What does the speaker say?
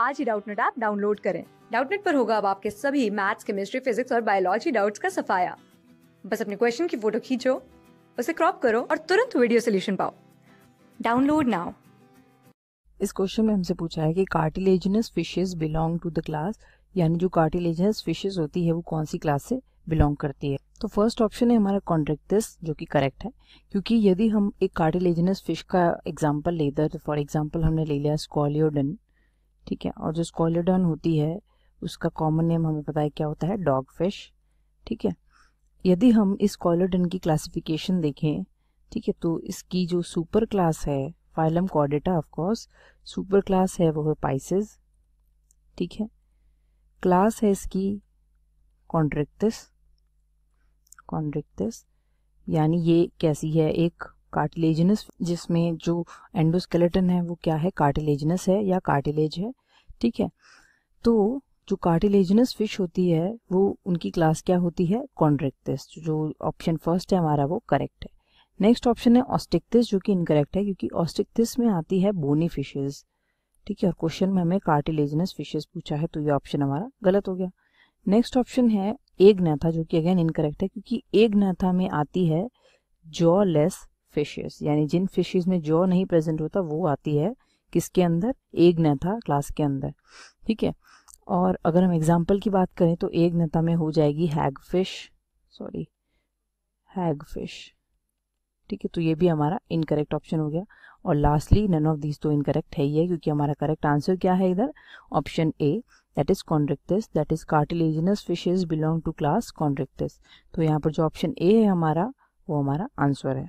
आज ही Doubtnut app download करें डाउटनेट पर होगा अब आपके सभी मैथ्स केमिस्ट्री फिजिक्स और बायोलॉजी डाउट्स का सफाया बस अपने क्वेश्चन की फोटो खींचो उसे क्रॉप करो और तुरंत वीडियो सोल्यूशन पाओ डाउनलोड नाउ इस क्वेश्चन में हमसे पूछा है कि cartilaginous fishes belong to the class यानी जो कार्टिलेजिनस फिशेस होती है वो कौन सी क्लास से बिलोंग करती है तो फर्स्ट ऑप्शन है हमारा कॉन्ट्रेक्टिस जो कि करेक्ट है क्योंकि यदि हम एक कार्टिलेजिनस फिश का एग्जाम्पल हैं तो फॉर एग्जाम्पल हमने ले लिया स्कॉलियोडन ठीक है और जो स्कॉलोडन होती है उसका कॉमन नेम हमें पता है क्या होता है डॉग फिश ठीक है यदि हम इस कॉलोडन की क्लासिफिकेशन देखें ठीक है तो इसकी जो सुपर क्लास है फाइलम कॉडेटा ऑफकोर्स सुपर क्लास है वो है पाइसिस ठीक है क्लास है इसकी कॉन्ड्रिक्टिस कॉन्ड्रिक्टिस यानी ये कैसी है एक कार्टिलेजनस जिसमें जो एंडोस्केलेटन है वो क्या है कार्टिलेजनस है या कार्टिलेज है ठीक है तो जो कार्टिलेजनस फिश होती है वो उनकी क्लास क्या होती है कॉन्ड्रेक्टिस जो ऑप्शन फर्स्ट है हमारा वो करेक्ट है नेक्स्ट ऑप्शन है ऑस्टिक्टिस जो कि इनकरेक्ट है क्योंकि ऑस्टिक्टिस में आती है बोनी फिशेज ठीक है और क्वेश्चन में हमें कार्टिलेजनस फिशेज पूछा है तो ये ऑप्शन हमारा गलत हो गया नेक्स्ट ऑप्शन है एग नाथा जो कि अगेन इनकरेक्ट है क्योंकि एग नाथा में आती है जॉ लेस फिशेज यानी जिन फिशेज में जो नहीं प्रेजेंट होता वो आती है किसके अंदर एक नेता क्लास के अंदर ठीक है और अगर हम एग्जाम्पल की बात करें तो एक नेता में हो जाएगी hagfish sorry hagfish ठीक है तो ये भी हमारा इनकरेक्ट ऑप्शन हो गया और लास्टली नन ऑफ दीज तो इनकरेक्ट है ही है क्योंकि हमारा करेक्ट आंसर क्या है इधर option A that is Chondrichthyes that is cartilaginous fishes belong to class Chondrichthyes तो यहाँ पर जो ऑप्शन ए है हमारा वो हमारा आंसर है